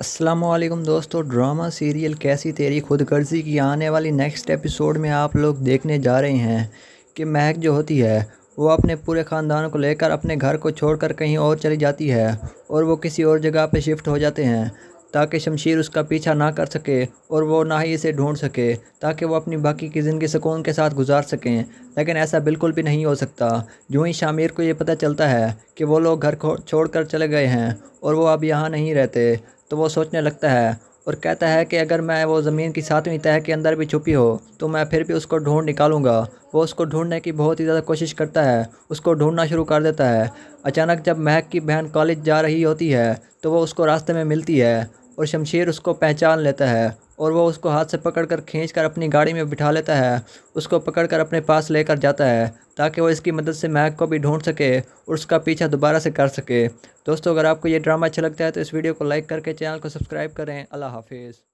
असलम दोस्तों drama serial कैसी तेरी खुद की आने वाली नेक्स्ट एपिसोड में आप लोग देखने जा रहे हैं कि महक जो होती है वो अपने पूरे ख़ानदान को लेकर अपने घर को छोड़कर कहीं और चली जाती है और वो किसी और जगह पर शिफ्ट हो जाते हैं ताकि शमशीर उसका पीछा ना कर सके और वो ना ही इसे ढूंढ सके ताकि वो अपनी बाकी की ज़िंदगी सुकून के साथ गुजार सकें लेकिन ऐसा बिल्कुल भी नहीं हो सकता जो ही शामिर को ये पता चलता है कि वो लोग घर को छोड़ कर चले गए हैं और वो अब यहाँ नहीं रहते तो वो सोचने लगता है और कहता है कि अगर मैं वो ज़मीन की सातवीं तह के अंदर भी छुपी हो तो मैं फिर भी उसको ढूंढ निकालूंगा वो उसको ढूंढने की बहुत ही ज़्यादा कोशिश करता है उसको ढूंढना शुरू कर देता है अचानक जब महक की बहन कॉलेज जा रही होती है तो वो उसको रास्ते में मिलती है और शमशेर उसको पहचान लेता है और वह उसको हाथ से पकड़कर खींचकर अपनी गाड़ी में बिठा लेता है उसको पकड़कर अपने पास लेकर जाता है ताकि वह इसकी मदद से मैक को भी ढूंढ सके और उसका पीछा दोबारा से कर सके दोस्तों अगर आपको ये ड्रामा अच्छा लगता है तो इस वीडियो को लाइक करके चैनल को सब्सक्राइब करें अल्लाह हाफिज़